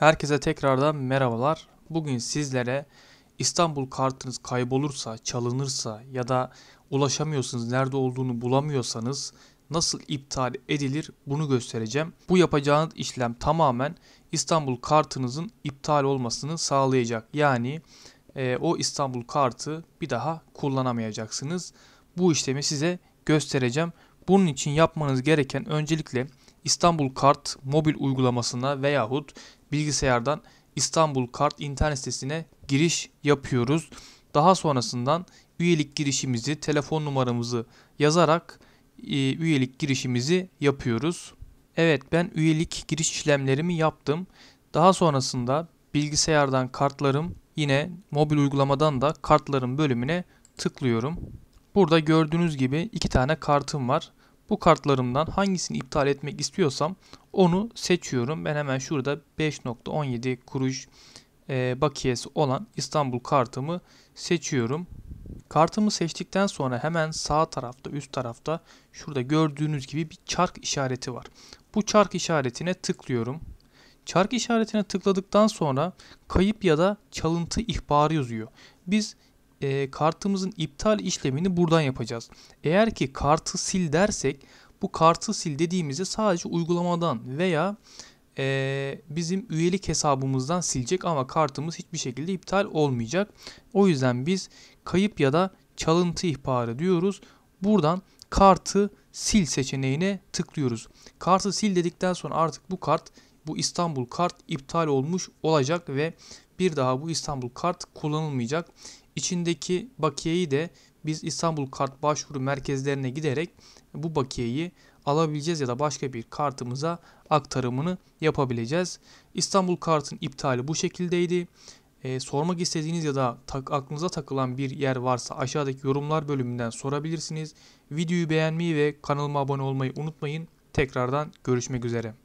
Herkese tekrardan merhabalar. Bugün sizlere İstanbul kartınız kaybolursa, çalınırsa ya da ulaşamıyorsunuz, nerede olduğunu bulamıyorsanız nasıl iptal edilir bunu göstereceğim. Bu yapacağınız işlem tamamen İstanbul kartınızın iptal olmasını sağlayacak. Yani e, o İstanbul kartı bir daha kullanamayacaksınız. Bu işlemi size göstereceğim. Bunun için yapmanız gereken öncelikle İstanbul Kart mobil uygulamasına veyahut bilgisayardan İstanbul Kart internet sitesine giriş yapıyoruz. Daha sonrasından üyelik girişimizi, telefon numaramızı yazarak e, üyelik girişimizi yapıyoruz. Evet ben üyelik giriş işlemlerimi yaptım. Daha sonrasında bilgisayardan kartlarım yine mobil uygulamadan da kartların bölümüne tıklıyorum. Burada gördüğünüz gibi iki tane kartım var. Bu kartlarımdan hangisini iptal etmek istiyorsam onu seçiyorum. Ben hemen şurada 5.17 kuruş e, bakiyesi olan İstanbul kartımı seçiyorum. Kartımı seçtikten sonra hemen sağ tarafta üst tarafta şurada gördüğünüz gibi bir çark işareti var. Bu çark işaretine tıklıyorum. Çark işaretine tıkladıktan sonra kayıp ya da çalıntı ihbarı yazıyor. Biz e, kartımızın iptal işlemini buradan yapacağız. Eğer ki kartı sil dersek bu kartı sil dediğimizde sadece uygulamadan veya e, bizim üyelik hesabımızdan silecek ama kartımız hiçbir şekilde iptal olmayacak. O yüzden biz kayıp ya da çalıntı ihbarı diyoruz. Buradan kartı sil seçeneğine tıklıyoruz. Kartı sil dedikten sonra artık bu kart bu İstanbul kart iptal olmuş olacak ve bir daha bu İstanbul kart kullanılmayacak. İçindeki bakiyeyi de biz İstanbul kart başvuru merkezlerine giderek bu bakiyeyi alabileceğiz ya da başka bir kartımıza aktarımını yapabileceğiz. İstanbul kartın iptali bu şekildeydi. Ee, sormak istediğiniz ya da tak, aklınıza takılan bir yer varsa aşağıdaki yorumlar bölümünden sorabilirsiniz. Videoyu beğenmeyi ve kanalıma abone olmayı unutmayın. Tekrardan görüşmek üzere.